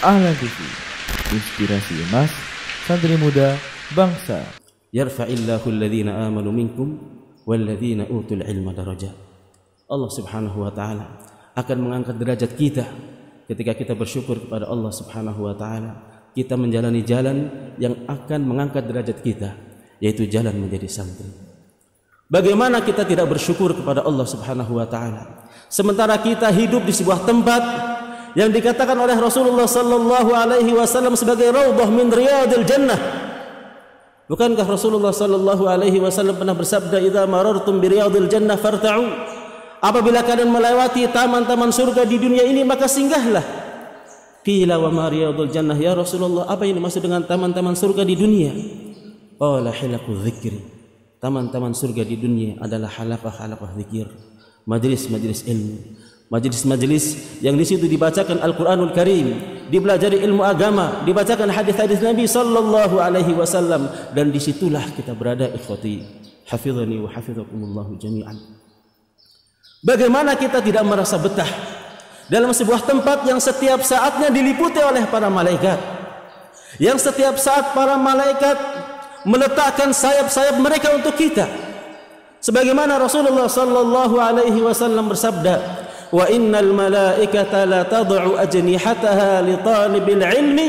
Ahlan TV Inspirasi emas Santri muda Bangsa Yarfa'illahu alladhina amanu minkum Walladhina utul ilma darajat Allah subhanahu wa ta'ala Akan mengangkat derajat kita Ketika kita bersyukur kepada Allah subhanahu wa ta'ala Kita menjalani jalan Yang akan mengangkat derajat kita Yaitu jalan menjadi santri Bagaimana kita tidak bersyukur kepada Allah Subhanahu wa taala? Sementara kita hidup di sebuah tempat yang dikatakan oleh Rasulullah sallallahu alaihi wasallam sebagai raudhah min riyadil jannah. Bukankah Rasulullah sallallahu alaihi wasallam pernah bersabda idza marartum bi riyadil jannah farta'u? Apabila kalian melewati taman-taman surga di dunia ini maka singgahlah. Qila wa ma riyadul jannah ya Rasulullah, apa yang dimaksud dengan taman-taman surga di dunia? Qala hilaku dzikri. Taman-taman surga di dunia adalah halaqah-halaqah zikir, majlis-majlis ilmu, majelis-majelis yang di situ dibacakan Al-Qur'anul Karim, dipelajari ilmu agama, dibacakan hadis-hadis Nabi sallallahu alaihi wasallam dan disitulah kita berada ikhwati. Hafizani wa hafizakumullah jami'an. Bagaimana kita tidak merasa betah dalam sebuah tempat yang setiap saatnya diliputi oleh para malaikat? Yang setiap saat para malaikat meletakkan sayap-sayap mereka untuk kita. Sebagaimana Rasulullah sallallahu alaihi wasallam bersabda, wa innal malaikata la tad'u ajnihataha li talibil ilmi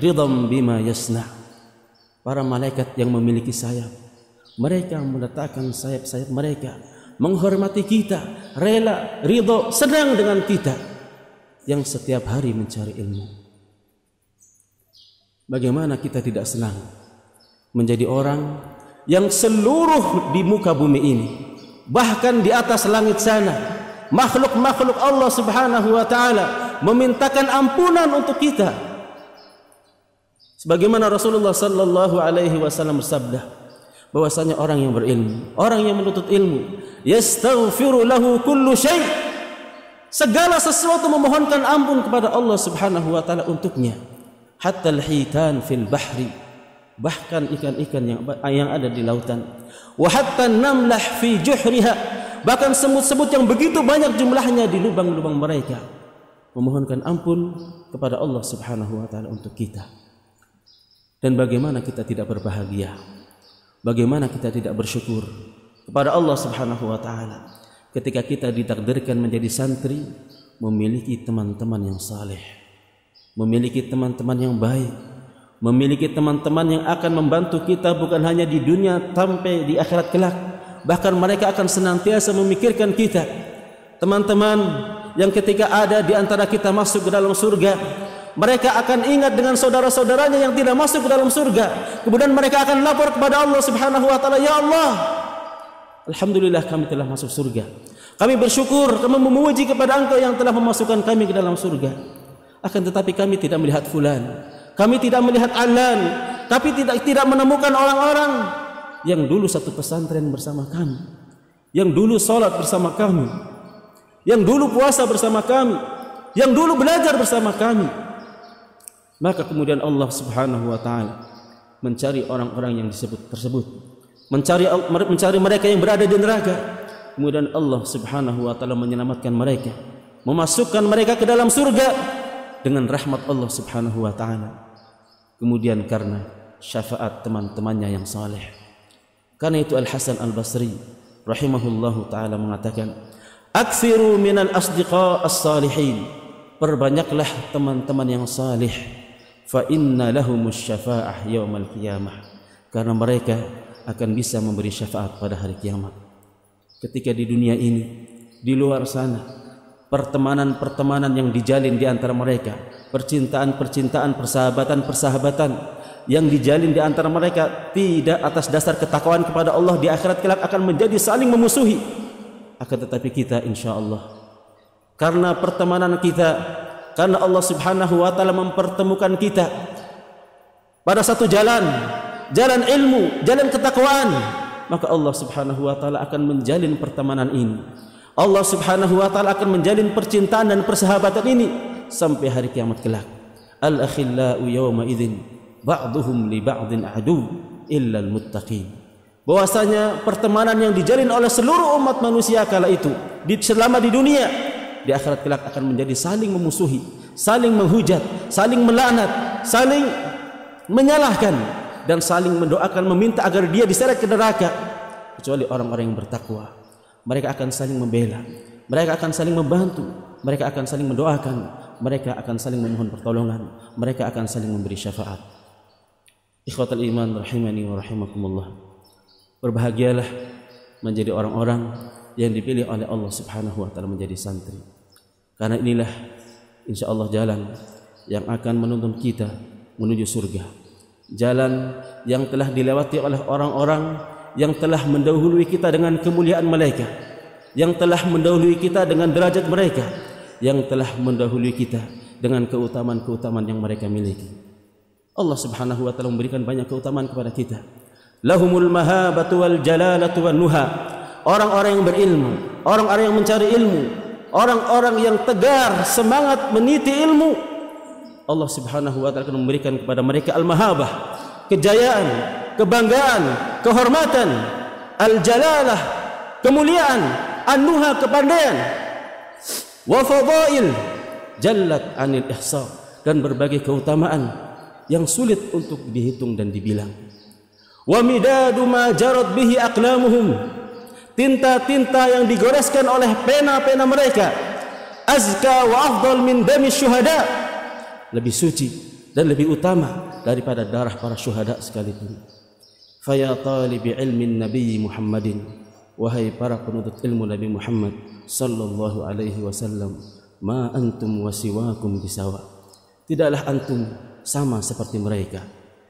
ridham para malaikat yang memiliki sayap mereka meletakkan sayap-sayap mereka menghormati kita rela ridho senang dengan kita yang setiap hari mencari ilmu bagaimana kita tidak senang menjadi orang yang seluruh di muka bumi ini bahkan di atas langit sana makhluk-makhluk Allah Subhanahu wa taala memintakan ampunan untuk kita. Sebagaimana Rasulullah sallallahu alaihi wasallam bersabda bahwasanya orang yang berilmu, orang yang menuntut ilmu, yastaghfiru lahu kullu syai'. Segala sesuatu memohonkan ampun kepada Allah Subhanahu wa taala untuknya. Hatta al-hitan fil bahri. Bahkan ikan-ikan yang yang ada di lautan. Wa hatta namlah fi juhriha. bahkan semut-semut yang begitu banyak jumlahnya di lubang-lubang mereka memohonkan ampun kepada Allah Subhanahu wa taala untuk kita. Dan bagaimana kita tidak berbahagia? Bagaimana kita tidak bersyukur kepada Allah Subhanahu wa taala ketika kita ditakdirkan menjadi santri memiliki teman-teman yang saleh, memiliki teman-teman yang baik, memiliki teman-teman yang akan membantu kita bukan hanya di dunia sampai di akhirat kelak bahkan mereka akan senantiasa memikirkan kita. Teman-teman yang ketika ada di antara kita masuk ke dalam surga, mereka akan ingat dengan saudara-saudaranya yang tidak masuk ke dalam surga. Kemudian mereka akan lapor kepada Allah Subhanahu wa taala, "Ya Allah, alhamdulillah kami telah masuk surga. Kami bersyukur, kami memuji kepada Engkau yang telah memasukkan kami ke dalam surga." Akan tetapi kami tidak melihat fulan. Kami tidak melihat alan. tapi tidak tidak menemukan orang-orang yang dulu satu pesantren bersama kami, yang dulu sholat bersama kami, yang dulu puasa bersama kami, yang dulu belajar bersama kami. Maka kemudian Allah Subhanahu wa taala mencari orang-orang yang disebut tersebut, mencari mencari mereka yang berada di neraka. Kemudian Allah Subhanahu wa taala menyelamatkan mereka, memasukkan mereka ke dalam surga dengan rahmat Allah Subhanahu wa taala. Kemudian karena syafaat teman-temannya yang saleh. Karena itu Al Hasan Al Basri rahimahullahu taala mengatakan, "Aktsiru minal asdiqa as-salihin." Perbanyaklah teman-teman yang salih. Fa inna lahumus syafa'ah yaumal qiyamah. Karena mereka akan bisa memberi syafaat pada hari kiamat. Ketika di dunia ini, di luar sana, pertemanan-pertemanan yang dijalin di antara mereka, percintaan-percintaan, persahabatan-persahabatan yang dijalin di antara mereka tidak atas dasar ketakwaan kepada Allah di akhirat kelak akan menjadi saling memusuhi. Akan tetapi kita insya Allah karena pertemanan kita, karena Allah Subhanahu wa taala mempertemukan kita pada satu jalan, jalan ilmu, jalan ketakwaan, maka Allah Subhanahu wa taala akan menjalin pertemanan ini. Allah Subhanahu wa taala akan menjalin percintaan dan persahabatan ini sampai hari kiamat kelak. Al akhillau yawma idzin ba'dhum li ba'din adu illa al muttaqin. Bahwasanya pertemanan yang dijalin oleh seluruh umat manusia kala itu di selama di dunia di akhirat kelak akan menjadi saling memusuhi, saling menghujat, saling melanat, saling menyalahkan dan saling mendoakan meminta agar dia diseret ke neraka kecuali orang-orang yang bertakwa mereka akan saling membela, mereka akan saling membantu, mereka akan saling mendoakan, mereka akan saling memohon pertolongan, mereka akan saling memberi syafaat. Ikhwatal iman rahimani wa rahimakumullah. Berbahagialah menjadi orang-orang yang dipilih oleh Allah Subhanahu wa taala menjadi santri. Karena inilah insyaallah jalan yang akan menuntun kita menuju surga. Jalan yang telah dilewati oleh orang-orang yang telah mendahului kita dengan kemuliaan mereka yang telah mendahului kita dengan derajat mereka yang telah mendahului kita dengan keutamaan-keutamaan yang mereka miliki Allah Subhanahu wa taala memberikan banyak keutamaan kepada kita lahumul mahabatu wal jalalatu wan nuha orang-orang yang berilmu orang-orang yang mencari ilmu orang-orang yang tegar semangat meniti ilmu Allah Subhanahu wa taala akan memberikan kepada mereka al-mahabah kejayaan kebanggaan, kehormatan, al-jalalah, kemuliaan, anuha kepandaian, wa fadail jallat anil ihsa dan berbagai keutamaan yang sulit untuk dihitung dan dibilang. Wa midadu ma jarat bihi aqlamuhum tinta-tinta yang digoreskan oleh pena-pena mereka azka wa afdal min dami syuhada lebih suci dan lebih utama daripada darah para syuhada sekalipun. Faya talibi ilmi Nabi Muhammadin Wahai para penuntut ilmu Nabi Muhammad Sallallahu alaihi wasallam Ma antum wasiwakum bisawa Tidaklah antum sama seperti mereka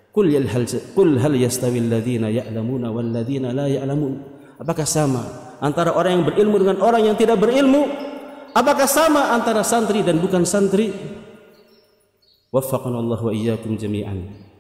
Kul, yal hal, kul hal yastawi alladhina ya'lamuna walladhina la ya'lamun Apakah sama antara orang yang berilmu dengan orang yang tidak berilmu? Apakah sama antara santri dan bukan santri? Waffaqana Allah wa iyyakum jami'an.